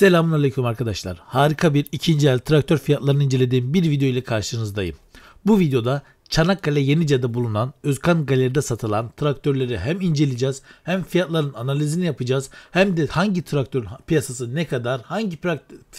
Selamünaleyküm arkadaşlar. Harika bir ikinci el traktör fiyatlarını incelediğim bir video ile karşınızdayım. Bu videoda Çanakkale Yenice'de bulunan Özkan Galeri'de satılan traktörleri hem inceleyeceğiz hem fiyatların analizini yapacağız hem de hangi traktör piyasası ne kadar hangi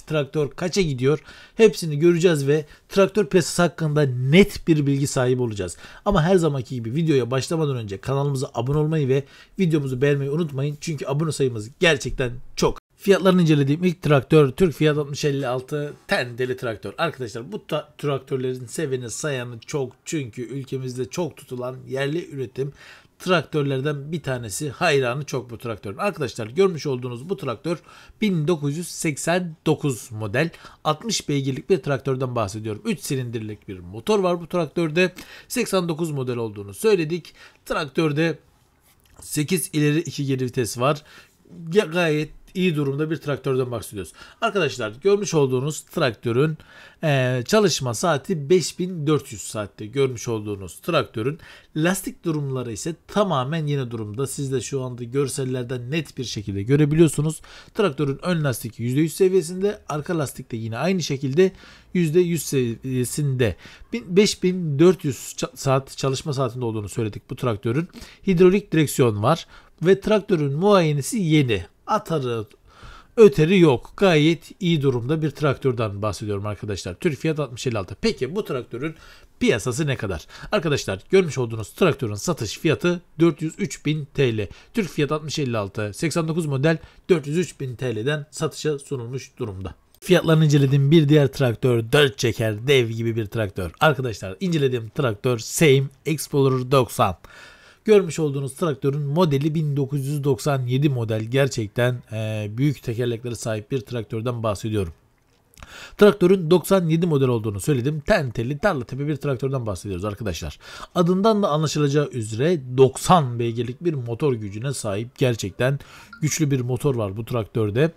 traktör kaça gidiyor hepsini göreceğiz ve traktör piyasası hakkında net bir bilgi sahibi olacağız. Ama her zamanki gibi videoya başlamadan önce kanalımıza abone olmayı ve videomuzu beğenmeyi unutmayın çünkü abone sayımız gerçekten çok. Fiyatlarını incelediğim ilk traktör Türk Fiyat 6056 tendeli traktör. Arkadaşlar bu traktörlerin seveni sayanı çok çünkü ülkemizde çok tutulan yerli üretim traktörlerden bir tanesi hayranı çok bu traktörün. Arkadaşlar görmüş olduğunuz bu traktör 1989 model 60 beygirlik bir traktörden bahsediyorum. 3 silindirlik bir motor var bu traktörde. 89 model olduğunu söyledik. Traktörde 8 ileri 2 geri vites var. Gayet iyi durumda bir traktörden bahsediyoruz. Arkadaşlar görmüş olduğunuz traktörün e, çalışma saati 5400 saatte görmüş olduğunuz traktörün lastik durumları ise tamamen yeni durumda. Siz de şu anda görsellerde net bir şekilde görebiliyorsunuz. Traktörün ön lastik %100 seviyesinde arka lastik de yine aynı şekilde %100 seviyesinde 5400 saat çalışma saatinde olduğunu söyledik bu traktörün. Hidrolik direksiyon var ve traktörün muayenesi yeni atarı öteri yok. Gayet iyi durumda bir traktörden bahsediyorum arkadaşlar. Türk fiyat 656. Peki bu traktörün piyasası ne kadar? Arkadaşlar görmüş olduğunuz traktörün satış fiyatı 403.000 TL. Türk fiyat 656 89 model 403.000 TL'den satışa sunulmuş durumda. Fiyatlarını incelediğim bir diğer traktör dört çeker dev gibi bir traktör. Arkadaşlar incelediğim traktör Same Explorer 90. Görmüş olduğunuz traktörün modeli 1997 model gerçekten e, büyük tekerleklere sahip bir traktörden bahsediyorum. Traktörün 97 model olduğunu söyledim. Tenteli tarla tepe bir traktörden bahsediyoruz arkadaşlar. Adından da anlaşılacağı üzere 90 beygirlik bir motor gücüne sahip gerçekten güçlü bir motor var bu traktörde.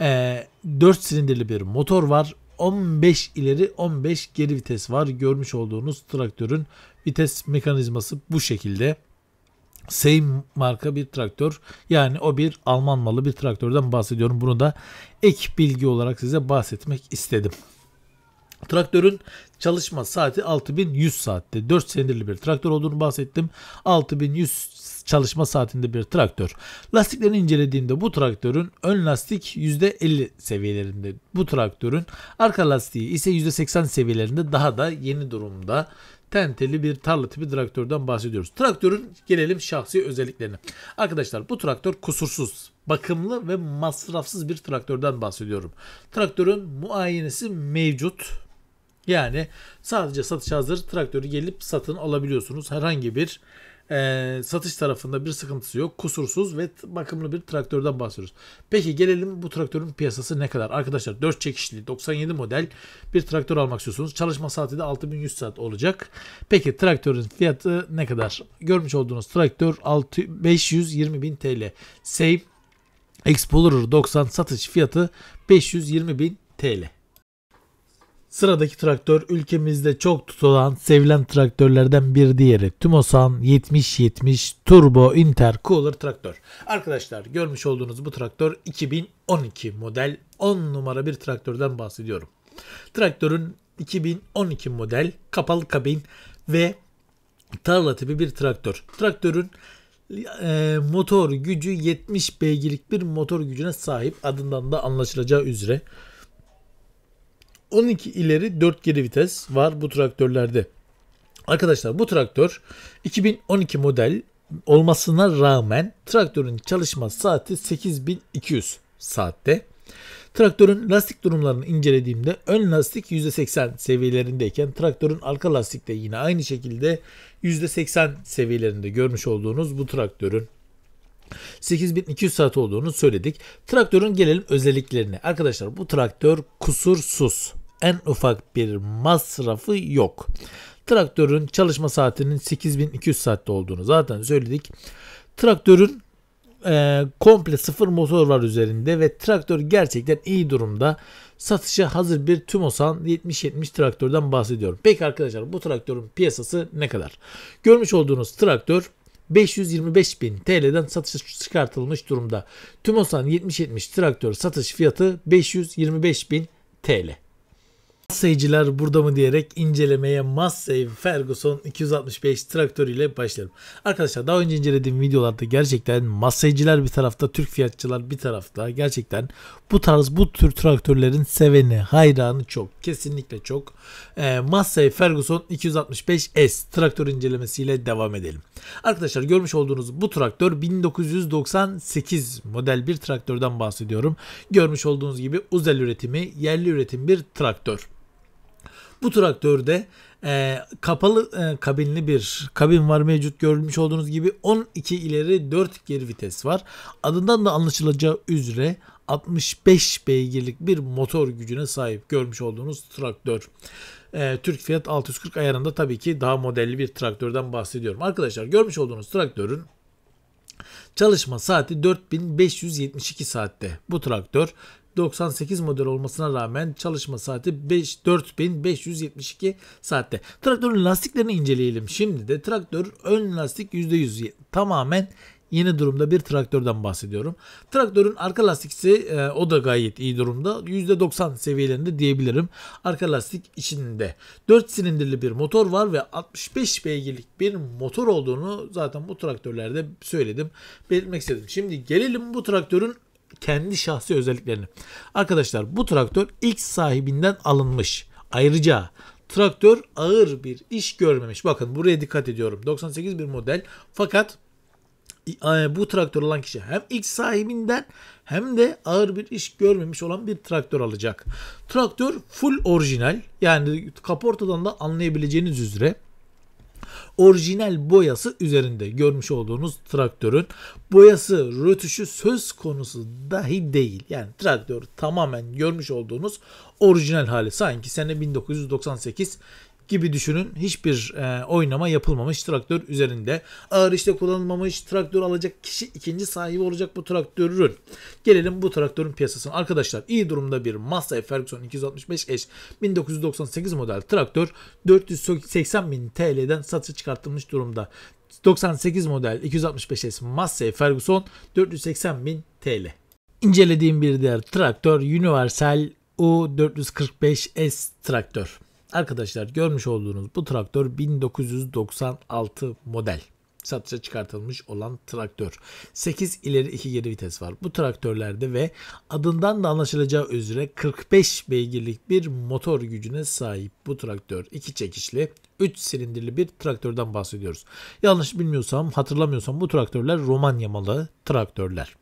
Ee, 4 silindirli bir motor var. 15 ileri 15 geri vites var. Görmüş olduğunuz traktörün vites mekanizması bu şekilde. Same marka bir traktör. Yani o bir Alman malı bir traktörden bahsediyorum. Bunu da ek bilgi olarak size bahsetmek istedim. Traktörün çalışma saati 6100 saatte. 4 silindirli bir traktör olduğunu bahsettim. 6100 çalışma saatinde bir traktör. Lastiklerini incelediğimde bu traktörün ön lastik %50 seviyelerinde. Bu traktörün arka lastiği ise %80 seviyelerinde daha da yeni durumda tenteli bir tarla tipi traktörden bahsediyoruz. Traktörün gelelim şahsi özelliklerine. Arkadaşlar bu traktör kusursuz, bakımlı ve masrafsız bir traktörden bahsediyorum. Traktörün muayenesi mevcut. Yani sadece satış hazır traktörü gelip satın alabiliyorsunuz. Herhangi bir e, satış tarafında bir sıkıntısı yok. Kusursuz ve bakımlı bir traktörden bahsediyoruz. Peki gelelim bu traktörün piyasası ne kadar? Arkadaşlar 4 çekişli 97 model bir traktör almak istiyorsunuz. Çalışma saati de 6100 saat olacak. Peki traktörün fiyatı ne kadar? Görmüş olduğunuz traktör 6, TL. Save Explorer 90 satış fiyatı 520.000 TL. Sıradaki traktör ülkemizde çok tutulan, sevilen traktörlerden bir diğeri. Tümosan 7070 Turbo Intercooler traktör. Arkadaşlar görmüş olduğunuz bu traktör 2012 model 10 numara bir traktörden bahsediyorum. Traktörün 2012 model kapalı kabin ve tarla tipi bir traktör. Traktörün e, motor gücü 70 beygirlik bir motor gücüne sahip adından da anlaşılacağı üzere. 12 ileri 4 geri vites var bu traktörlerde. Arkadaşlar bu traktör 2012 model olmasına rağmen traktörün çalışma saati 8200 saatte. Traktörün lastik durumlarını incelediğimde ön lastik %80 seviyelerindeyken traktörün arka lastikte yine aynı şekilde %80 seviyelerinde görmüş olduğunuz bu traktörün 8200 saat olduğunu söyledik. Traktörün gelelim özelliklerine. Arkadaşlar bu traktör kusursuz en ufak bir masrafı yok. Traktörün çalışma saatinin 8200 saatte olduğunu zaten söyledik. Traktörün e, komple sıfır motor var üzerinde ve traktör gerçekten iyi durumda. Satışa hazır bir Tümosan 70-70 traktörden bahsediyorum. Peki arkadaşlar bu traktörün piyasası ne kadar? Görmüş olduğunuz traktör 525.000 TL'den satışa çıkartılmış durumda. Tümosan 70-70 traktör satış fiyatı 525.000 TL. Masseyciler burada mı diyerek incelemeye Massey Ferguson 265 traktörüyle başlayalım. Arkadaşlar daha önce incelediğim videolarda gerçekten Masseyciler bir tarafta, Türk fiyatçılar bir tarafta. Gerçekten bu tarz bu tür traktörlerin seveni, hayranı çok. Kesinlikle çok. E, ee, Massey Ferguson 265S traktör incelemesiyle devam edelim. Arkadaşlar görmüş olduğunuz bu traktör 1998 model bir traktörden bahsediyorum. Görmüş olduğunuz gibi Uzel üretimi, yerli üretim bir traktör. Bu traktörde e, kapalı e, kabinli bir kabin var mevcut görmüş olduğunuz gibi 12 ileri 4 geri vites var. Adından da anlaşılacağı üzere 65 beygirlik bir motor gücüne sahip görmüş olduğunuz traktör. E, Türk Fiyat 640 ayarında tabii ki daha modelli bir traktörden bahsediyorum. Arkadaşlar görmüş olduğunuz traktörün çalışma saati 4572 saatte. Bu traktör 98 model olmasına rağmen çalışma saati 5, 4572 saatte. Traktörün lastiklerini inceleyelim. Şimdi de traktör ön lastik %100 tamamen yeni durumda bir traktörden bahsediyorum. Traktörün arka lastiksi e, o da gayet iyi durumda. %90 seviyelerinde diyebilirim. Arka lastik içinde. 4 silindirli bir motor var ve 65 beygirlik bir motor olduğunu zaten bu traktörlerde söyledim. Belirtmek istedim. Şimdi gelelim bu traktörün kendi şahsi özelliklerini. Arkadaşlar bu traktör ilk sahibinden alınmış. Ayrıca traktör ağır bir iş görmemiş. Bakın buraya dikkat ediyorum. 98 bir model fakat e, bu traktör olan kişi hem ilk sahibinden hem de ağır bir iş görmemiş olan bir traktör alacak. Traktör full orijinal yani kaportadan da anlayabileceğiniz üzere orijinal boyası üzerinde görmüş olduğunuz traktörün boyası, rötuşu söz konusu dahi değil. Yani traktör tamamen görmüş olduğunuz orijinal hali sanki sene 1998 gibi düşünün. Hiçbir e, oynama yapılmamış traktör üzerinde. Ağır işte kullanılmamış traktör alacak kişi ikinci sahibi olacak bu traktörün. Gelelim bu traktörün piyasasına. Arkadaşlar iyi durumda bir Massey Ferguson 265 eş 1998 model traktör 480 bin TL'den satışa çıkartılmış durumda. 98 model 265S Massey Ferguson 480 bin TL. İncelediğim bir diğer traktör Universal U445S traktör. Arkadaşlar görmüş olduğunuz bu traktör 1996 model satışa çıkartılmış olan traktör. 8 ileri 2 geri vites var bu traktörlerde ve adından da anlaşılacağı üzere 45 beygirlik bir motor gücüne sahip bu traktör. 2 çekişli 3 silindirli bir traktörden bahsediyoruz. Yanlış bilmiyorsam hatırlamıyorsam bu traktörler Romanya malı traktörler.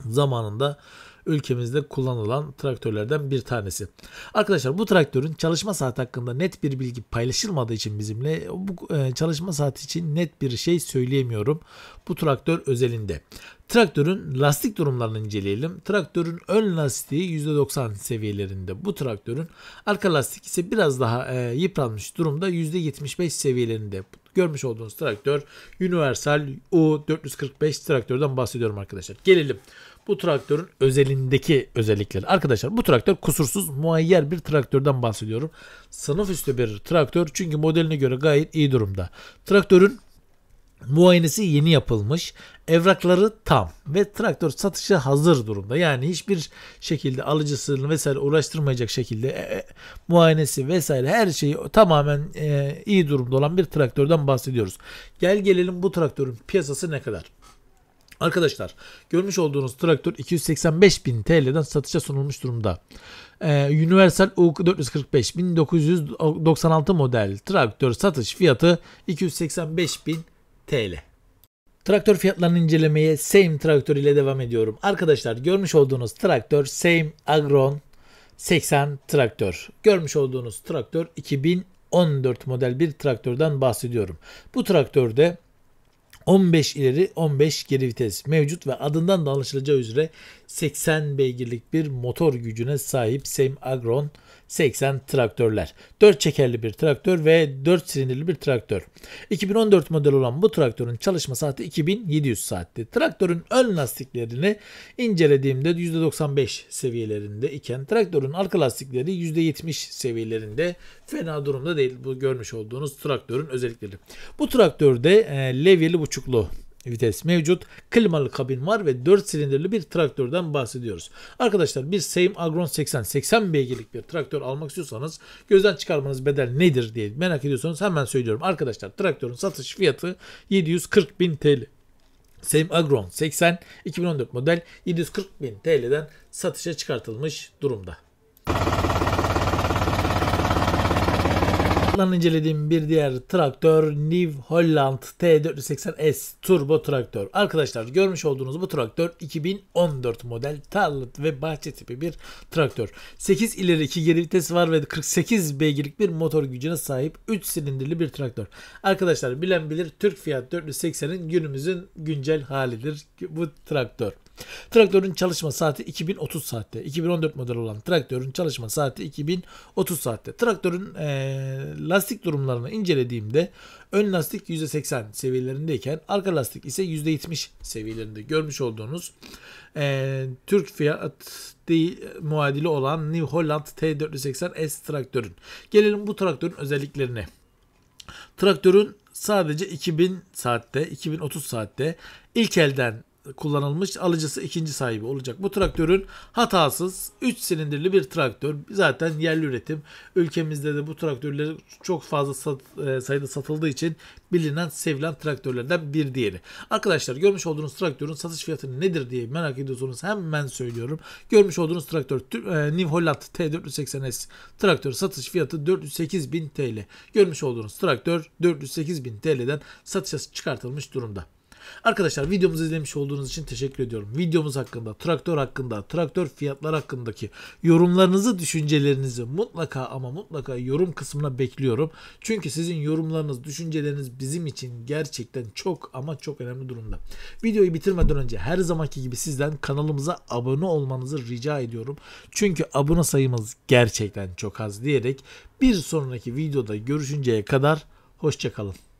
Zamanında ülkemizde kullanılan traktörlerden bir tanesi. Arkadaşlar bu traktörün çalışma saati hakkında net bir bilgi paylaşılmadığı için bizimle bu e, çalışma saati için net bir şey söyleyemiyorum. Bu traktör özelinde. Traktörün lastik durumlarını inceleyelim. Traktörün ön lastiği %90 seviyelerinde bu traktörün. Arka lastik ise biraz daha e, yıpranmış durumda %75 seviyelerinde. Görmüş olduğunuz traktör Universal U445 traktörden bahsediyorum arkadaşlar. Gelelim bu traktörün özelindeki özellikleri. Arkadaşlar bu traktör kusursuz muayyer bir traktörden bahsediyorum. Sınıf üstü bir traktör çünkü modeline göre gayet iyi durumda. Traktörün Muayenesi yeni yapılmış. Evrakları tam ve traktör satışa hazır durumda. Yani hiçbir şekilde alıcısını vesaire uğraştırmayacak şekilde e, e, muayenesi vesaire her şeyi tamamen e, iyi durumda olan bir traktörden bahsediyoruz. Gel gelelim bu traktörün piyasası ne kadar? Arkadaşlar görmüş olduğunuz traktör 285.000 TL'den satışa sunulmuş durumda. Ee, Universal u 445 1996 model traktör satış fiyatı 285.000 TL. Traktör fiyatlarını incelemeye Same traktör ile devam ediyorum. Arkadaşlar görmüş olduğunuz traktör Same Agron 80 traktör. Görmüş olduğunuz traktör 2014 model bir traktörden bahsediyorum. Bu traktörde 15 ileri 15 geri vites mevcut ve adından da anlaşılacağı üzere 80 beygirlik bir motor gücüne sahip Semagron 80 traktörler. 4 çekerli bir traktör ve 4 silindirli bir traktör. 2014 model olan bu traktörün çalışma saati 2700 saatti. Traktörün ön lastiklerini incelediğimde %95 seviyelerinde iken traktörün arka lastikleri %70 seviyelerinde fena durumda değil. Bu görmüş olduğunuz traktörün özellikleri. Bu traktörde e, levyeli buçuklu vites mevcut. Klimalı kabin var ve 4 silindirli bir traktörden bahsediyoruz. Arkadaşlar bir Seim Agron 80 80 beygirlik bir traktör almak istiyorsanız gözden çıkarmanız bedel nedir diye merak ediyorsanız hemen söylüyorum. Arkadaşlar traktörün satış fiyatı 740 bin TL. Seim Agron 80 2014 model 740 bin TL'den satışa çıkartılmış durumda. fiyatlarını incelediğim bir diğer traktör New Holland T480S Turbo Traktör. Arkadaşlar görmüş olduğunuz bu traktör 2014 model tarla ve bahçe tipi bir traktör. 8 ileri 2 geri vites var ve 48 beygirlik bir motor gücüne sahip 3 silindirli bir traktör. Arkadaşlar bilen bilir Türk fiyat 480'in günümüzün güncel halidir bu traktör. Traktörün çalışma saati 2030 saatte. 2014 model olan traktörün çalışma saati 2030 saatte. Traktörün e, lastik durumlarını incelediğimde ön lastik %80 seviyelerindeyken arka lastik ise %70 seviyelerinde görmüş olduğunuz e, Türk fiyat değil, muadili olan New Holland T480S traktörün. Gelelim bu traktörün özelliklerine. Traktörün sadece 2000 saatte, 2030 saatte ilk elden kullanılmış. Alıcısı ikinci sahibi olacak. Bu traktörün hatasız 3 silindirli bir traktör. Zaten yerli üretim. Ülkemizde de bu traktörler çok fazla sat, e, sayıda satıldığı için bilinen sevilen traktörlerden bir diğeri. Arkadaşlar görmüş olduğunuz traktörün satış fiyatı nedir diye merak ediyorsunuz. Hemen söylüyorum. Görmüş olduğunuz traktör e, New Holland T480S traktör satış fiyatı 408.000 TL. Görmüş olduğunuz traktör 408.000 TL'den satışa çıkartılmış durumda. Arkadaşlar videomuzu izlemiş olduğunuz için teşekkür ediyorum. Videomuz hakkında, traktör hakkında, traktör fiyatlar hakkındaki yorumlarınızı, düşüncelerinizi mutlaka ama mutlaka yorum kısmına bekliyorum. Çünkü sizin yorumlarınız, düşünceleriniz bizim için gerçekten çok ama çok önemli durumda. Videoyu bitirmeden önce her zamanki gibi sizden kanalımıza abone olmanızı rica ediyorum. Çünkü abone sayımız gerçekten çok az diyerek bir sonraki videoda görüşünceye kadar hoşçakalın.